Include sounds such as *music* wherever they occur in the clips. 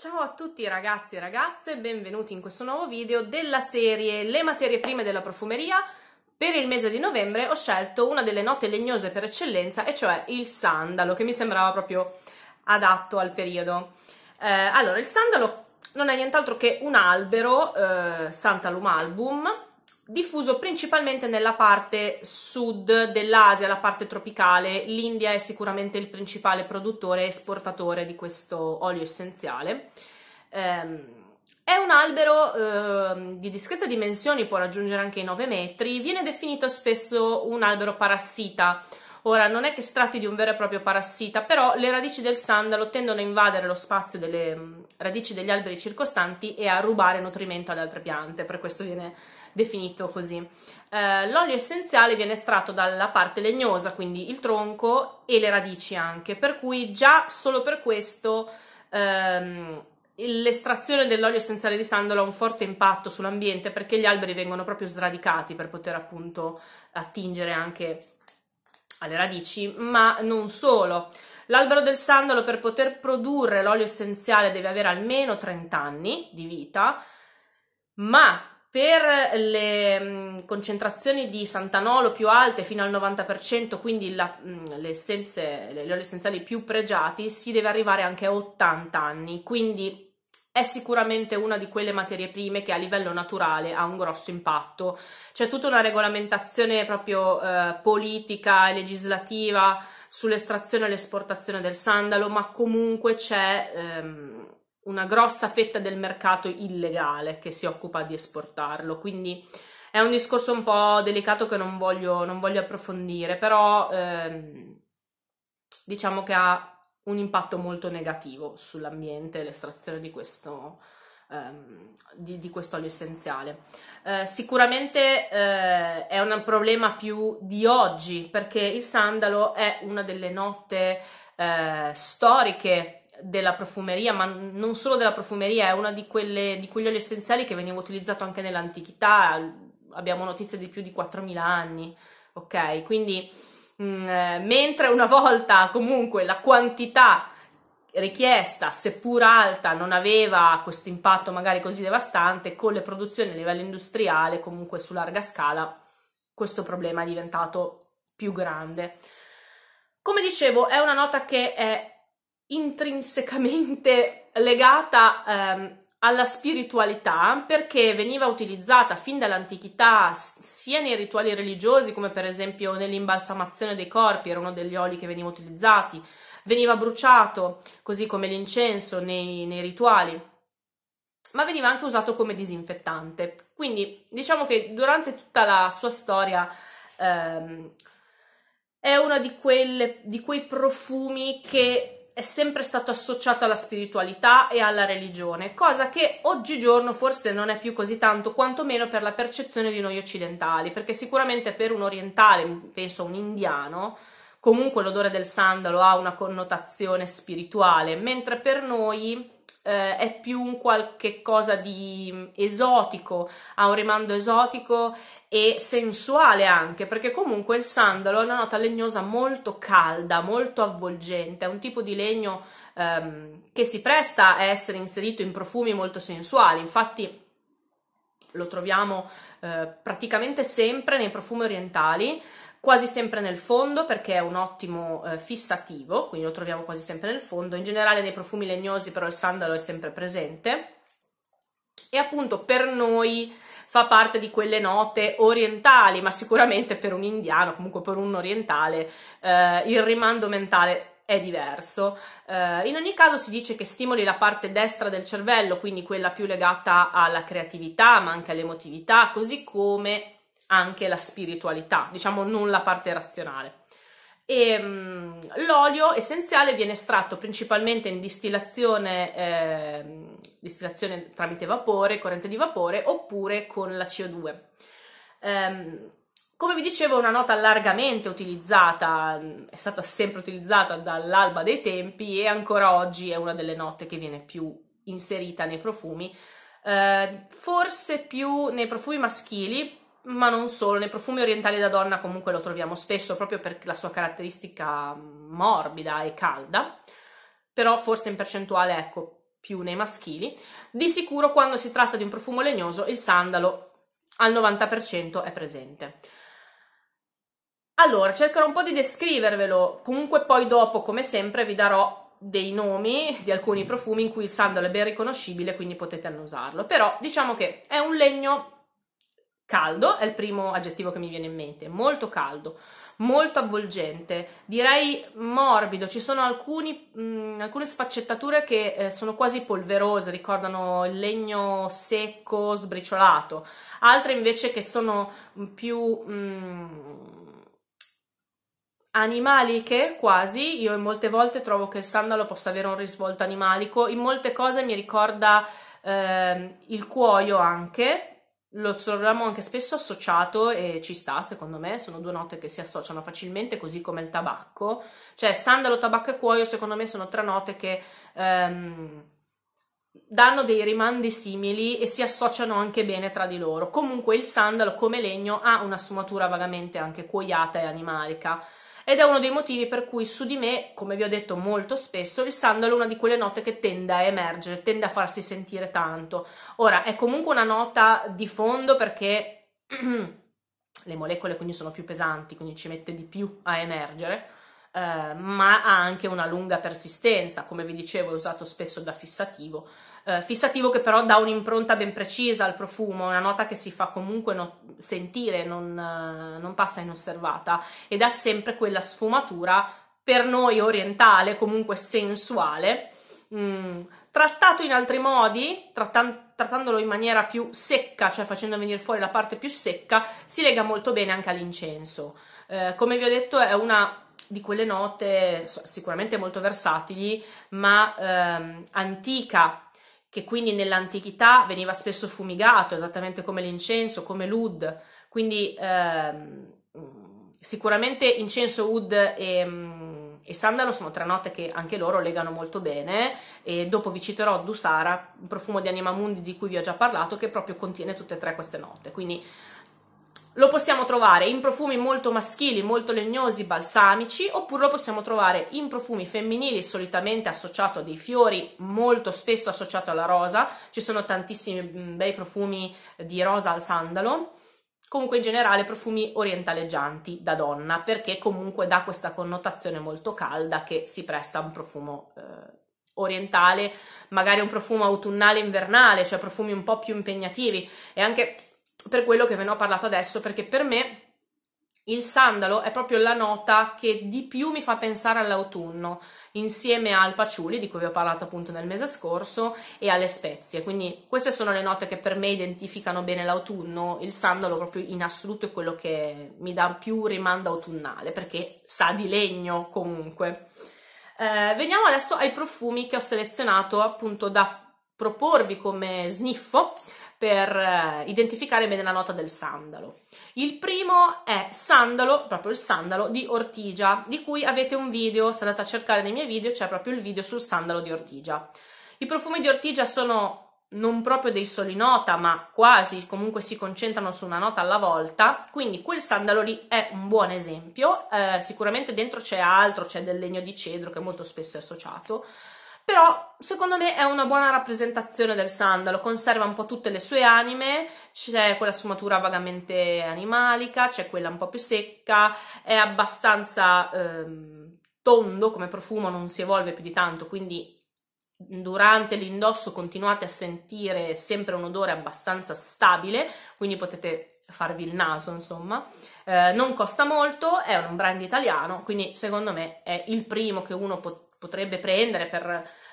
Ciao a tutti ragazzi e ragazze, benvenuti in questo nuovo video della serie Le materie prime della profumeria. Per il mese di novembre ho scelto una delle note legnose per eccellenza, e cioè il sandalo, che mi sembrava proprio adatto al periodo. Eh, allora, il sandalo non è nient'altro che un albero, eh, Santalum album, diffuso principalmente nella parte sud dell'Asia, la parte tropicale. L'India è sicuramente il principale produttore e esportatore di questo olio essenziale. Ehm, è un albero eh, di discrete dimensioni, può raggiungere anche i 9 metri, viene definito spesso un albero parassita, Ora, non è che si tratti di un vero e proprio parassita, però le radici del sandalo tendono a invadere lo spazio delle mm, radici degli alberi circostanti e a rubare nutrimento alle altre piante, per questo viene definito così. Eh, l'olio essenziale viene estratto dalla parte legnosa, quindi il tronco e le radici anche, per cui già solo per questo... Ehm, l'estrazione dell'olio essenziale di sandalo ha un forte impatto sull'ambiente perché gli alberi vengono proprio sradicati per poter appunto attingere anche alle radici, ma non solo. L'albero del sandalo per poter produrre l'olio essenziale deve avere almeno 30 anni di vita, ma per le concentrazioni di santanolo più alte fino al 90%, quindi la, le, essenze, le oli essenziali più pregiati, si deve arrivare anche a 80 anni, quindi è sicuramente una di quelle materie prime che a livello naturale ha un grosso impatto. C'è tutta una regolamentazione proprio eh, politica e legislativa sull'estrazione e l'esportazione del sandalo, ma comunque c'è ehm, una grossa fetta del mercato illegale che si occupa di esportarlo, quindi è un discorso un po' delicato che non voglio, non voglio approfondire, però ehm, diciamo che ha un impatto molto negativo sull'ambiente l'estrazione di questo, ehm, di, di questo olio essenziale. Eh, sicuramente eh, è un problema più di oggi perché il sandalo è una delle note eh, storiche della profumeria, ma non solo della profumeria, è una di, quelle, di quegli oli essenziali che veniva utilizzato anche nell'antichità, abbiamo notizie di più di 4.000 anni, ok? Quindi Mm, eh, mentre una volta comunque la quantità richiesta, seppur alta, non aveva questo impatto magari così devastante, con le produzioni a livello industriale, comunque su larga scala, questo problema è diventato più grande. Come dicevo, è una nota che è intrinsecamente *laughs* legata ehm, alla spiritualità perché veniva utilizzata fin dall'antichità sia nei rituali religiosi come per esempio nell'imbalsamazione dei corpi, era uno degli oli che veniva utilizzati, veniva bruciato così come l'incenso nei, nei rituali, ma veniva anche usato come disinfettante. Quindi diciamo che durante tutta la sua storia ehm, è uno di, quelle, di quei profumi che è sempre stato associato alla spiritualità e alla religione, cosa che oggigiorno forse non è più così tanto, quantomeno per la percezione di noi occidentali, perché sicuramente per un orientale, penso un indiano, comunque l'odore del sandalo ha una connotazione spirituale, mentre per noi eh, è più un qualche cosa di mm, esotico, ha un rimando esotico e sensuale anche, perché comunque il sandalo è una nota legnosa molto calda, molto avvolgente, è un tipo di legno ehm, che si presta a essere inserito in profumi molto sensuali, infatti lo troviamo eh, praticamente sempre nei profumi orientali, quasi sempre nel fondo perché è un ottimo eh, fissativo, quindi lo troviamo quasi sempre nel fondo. In generale nei profumi legnosi però il sandalo è sempre presente e appunto per noi fa parte di quelle note orientali, ma sicuramente per un indiano, comunque per un orientale, eh, il rimando mentale è diverso. Eh, in ogni caso si dice che stimoli la parte destra del cervello, quindi quella più legata alla creatività, ma anche all'emotività, così come anche la spiritualità, diciamo non la parte razionale. E, ehm, mh, l'olio essenziale viene estratto principalmente in distillazione, eh, distillazione, tramite vapore, corrente di vapore oppure con la CO2. Ehm, come vi dicevo, è una nota largamente utilizzata, è stata sempre utilizzata dall'alba dei tempi e ancora oggi è una delle note che viene più inserita nei profumi, eh, forse più nei profumi maschili, ma non solo, nei profumi orientali da donna comunque lo troviamo spesso proprio per la sua caratteristica mm, morbida e calda, però forse in percentuale ecco più nei maschili. Di sicuro quando si tratta di un profumo legnoso il sandalo al 90% è presente. Allora, cercherò un po' di descrivervelo, comunque poi dopo, come sempre, vi darò dei nomi di alcuni profumi in cui il sandalo è ben riconoscibile, quindi potete annusarlo. Però diciamo che è un legno Caldo è il primo aggettivo che mi viene in mente, molto caldo, molto avvolgente, direi morbido, ci sono alcuni, mh, mm, alcune sfaccettature che eh, sono quasi polverose, ricordano il legno secco, sbriciolato, altre invece che sono più mh, mm, animaliche quasi, io molte volte trovo che il sandalo possa avere un risvolto animalico, in molte cose mi ricorda eh, il cuoio anche, lo troviamo anche spesso associato e ci sta, secondo me, sono due note che si associano facilmente, così come il tabacco. Cioè, sandalo, tabacco e cuoio, secondo me, sono tre note che ehm, danno dei rimandi simili e si associano anche bene tra di loro. Comunque il sandalo, come legno, ha una sfumatura vagamente anche cuoiata e animalica ed è uno dei motivi per cui su di me, come vi ho detto molto spesso, il sandalo è una di quelle note che tende a emergere, tende a farsi sentire tanto. Ora, è comunque una nota di fondo perché *clears throat* le molecole quindi sono più pesanti, quindi ci mette di più a emergere eh, ma ha anche una lunga persistenza, come vi dicevo è usato spesso da fissativo, eh, fissativo che però dà un'impronta ben precisa al profumo, una nota che si fa comunque no- sentire, non, eh, non passa inosservata ed ha sempre quella sfumatura per noi orientale, comunque sensuale, Mm. trattato in altri modi, trattan- trattandolo in maniera più secca, cioè facendo venire fuori la parte più secca, si lega molto bene anche all'incenso. Eh, come vi ho detto, è una di quelle note sicuramente molto versatili, ma ehm, antica, che quindi nell'antichità veniva spesso fumigato, esattamente come l'incenso, come l'ud. Quindi ehm, sicuramente incenso, ud e, mm, e, sandalo sono tre note che anche loro legano molto bene e dopo vi citerò Dusara, un profumo di Anima Mundi di cui vi ho già parlato, che proprio contiene tutte e tre queste note. Quindi lo possiamo trovare in profumi molto maschili, molto legnosi, balsamici, oppure lo possiamo trovare in profumi femminili, solitamente associato a dei fiori, molto spesso associato alla rosa. Ci sono tantissimi mm, bei profumi di rosa al sandalo. Comunque in generale profumi orientaleggianti da donna, perché comunque dà questa connotazione molto calda che si presta a un profumo eh, orientale, magari un profumo autunnale invernale, cioè profumi un po' più impegnativi e anche per quello che ve ne ho parlato adesso, perché per me il sandalo è proprio la nota che di più mi fa pensare all'autunno, insieme al paciuli, di cui vi ho parlato appunto nel mese scorso, e alle spezie. Quindi queste sono le note che per me identificano bene l'autunno. Il sandalo proprio in assoluto è quello che mi dà più rimando autunnale, perché sa di legno comunque. Eh, veniamo adesso ai profumi che ho selezionato appunto da proporvi come sniffo per eh, identificare bene la nota del sandalo. Il primo è sandalo, proprio il sandalo di Ortigia, di cui avete un video, se andate a cercare nei miei video c'è proprio il video sul sandalo di Ortigia. I profumi di Ortigia sono non proprio dei soli nota, ma quasi comunque si concentrano su una nota alla volta, quindi quel sandalo lì è un buon esempio. Eh, sicuramente dentro c'è altro, c'è del legno di cedro che molto spesso è associato, però secondo me è una buona rappresentazione del sandalo, conserva un po' tutte le sue anime, c'è quella sfumatura vagamente animalica, c'è quella un po' più secca, è abbastanza ehm, tondo come profumo, non si evolve più di tanto, quindi durante l'indosso continuate a sentire sempre un odore abbastanza stabile, quindi potete farvi il naso, insomma. Eh, non costa molto, è un brand italiano, quindi secondo me è il primo che uno pot- potrebbe prendere per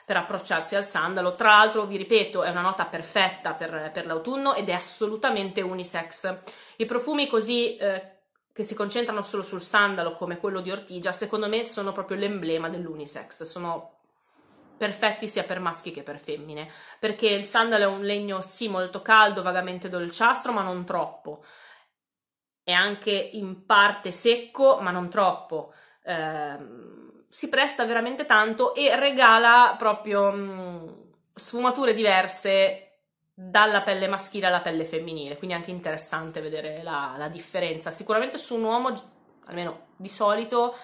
per approcciarsi al sandalo. Tra l'altro, vi ripeto, è una nota perfetta per, per l'autunno ed è assolutamente unisex. I profumi così eh, che si concentrano solo sul sandalo, come quello di Ortigia, secondo me sono proprio l'emblema dell'unisex. Sono perfetti sia per maschi che per femmine, perché il sandalo è un legno sì molto caldo, vagamente dolciastro, ma non troppo. È anche in parte secco, ma non troppo. Eh, si presta veramente tanto e regala proprio mh, mm, sfumature diverse dalla pelle maschile alla pelle femminile, quindi è anche interessante vedere la, la differenza. Sicuramente su un uomo, almeno di solito,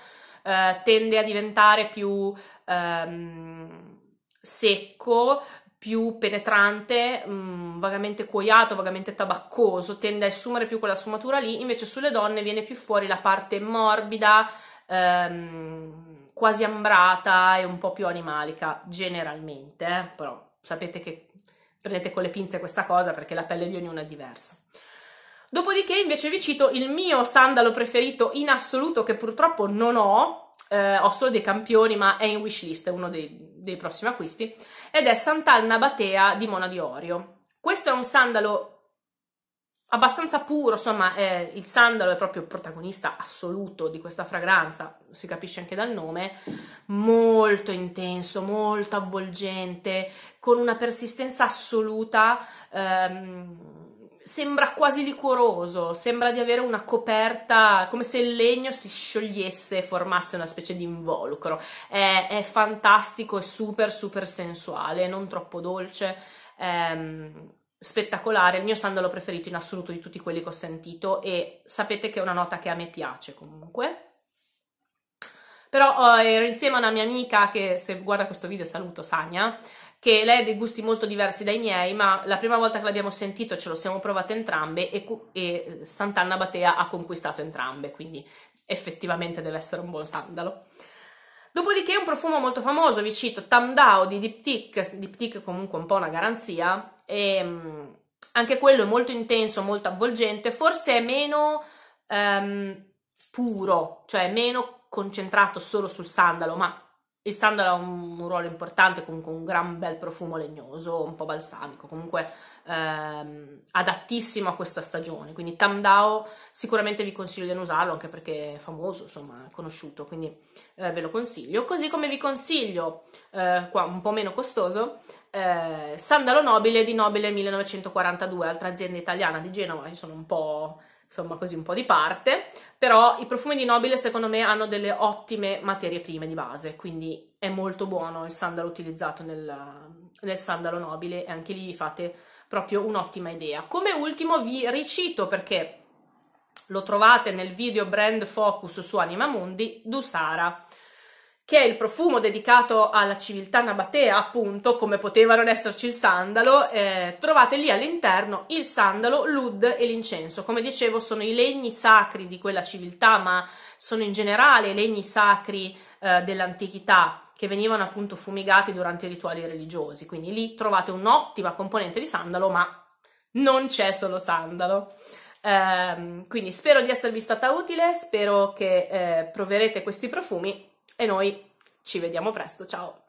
eh, tende a diventare più ehm, secco, più penetrante, mh, mm, vagamente cuoiato, vagamente tabaccoso, tende a assumere più quella sfumatura lì, invece sulle donne viene più fuori la parte morbida, ehm, quasi ambrata e un po' più animalica, generalmente, eh? però sapete che prendete con le pinze questa cosa perché la pelle di ognuno è diversa. Dopodiché invece vi cito il mio sandalo preferito in assoluto che purtroppo non ho, eh, ho solo dei campioni ma è in wishlist, è uno dei, dei prossimi acquisti, ed è Sant'Alna Batea di Mona di Orio. Questo è un sandalo abbastanza puro, insomma eh, il sandalo è proprio il protagonista assoluto di questa fragranza, si capisce anche dal nome, molto intenso, molto avvolgente, con una persistenza assoluta, ehm, sembra quasi liquoroso, sembra di avere una coperta, come se il legno si sciogliesse e formasse una specie di involucro, è, è fantastico, è super super sensuale, non troppo dolce, ehm, spettacolare, il mio sandalo preferito in assoluto di tutti quelli che ho sentito e sapete che è una nota che a me piace comunque. Però eh, ero insieme a una mia amica che se guarda questo video saluto Sania, che lei ha dei gusti molto diversi dai miei, ma la prima volta che l'abbiamo sentito ce lo siamo provate entrambe e, e Sant'Anna Batea ha conquistato entrambe, quindi effettivamente deve essere un buon sandalo. Dopodiché un profumo molto famoso, vi cito, Tamdao di Diptyque, Diptyque comunque un po' una garanzia, e, ehm, anche quello è molto intenso, molto avvolgente, forse è meno um, puro, cioè meno concentrato solo sul sandalo, ma il sandalo ha un, un, ruolo importante, comunque un gran bel profumo legnoso, un po' balsamico, comunque ehm, adattissimo a questa stagione. Quindi Tamdao sicuramente vi consiglio di non usarlo, anche perché è famoso, insomma, è conosciuto, quindi eh, ve lo consiglio. Così come vi consiglio, eh, qua un po' meno costoso, eh, Sandalo Nobile di Nobile 1942, altra azienda italiana di Genova, io sono un po' insomma così un po' di parte, però i profumi di Nobile secondo me hanno delle ottime materie prime di base, quindi è molto buono il sandalo utilizzato nel, nel sandalo Nobile e anche lì vi fate proprio un'ottima idea. Come ultimo vi ricito perché lo trovate nel video Brand Focus su Anima Mundi, Dusara che è il profumo dedicato alla civiltà nabatea, appunto, come poteva non esserci il sandalo, eh, trovate lì all'interno il sandalo, l'ud e l'incenso. Come dicevo, sono i legni sacri di quella civiltà, ma sono in generale i legni sacri eh, dell'antichità che venivano appunto fumigati durante i rituali religiosi. Quindi lì trovate un'ottima componente di sandalo, ma non c'è solo sandalo. Eh, quindi spero di esservi stata utile, spero che eh, proverete questi profumi e noi ci vediamo presto, ciao!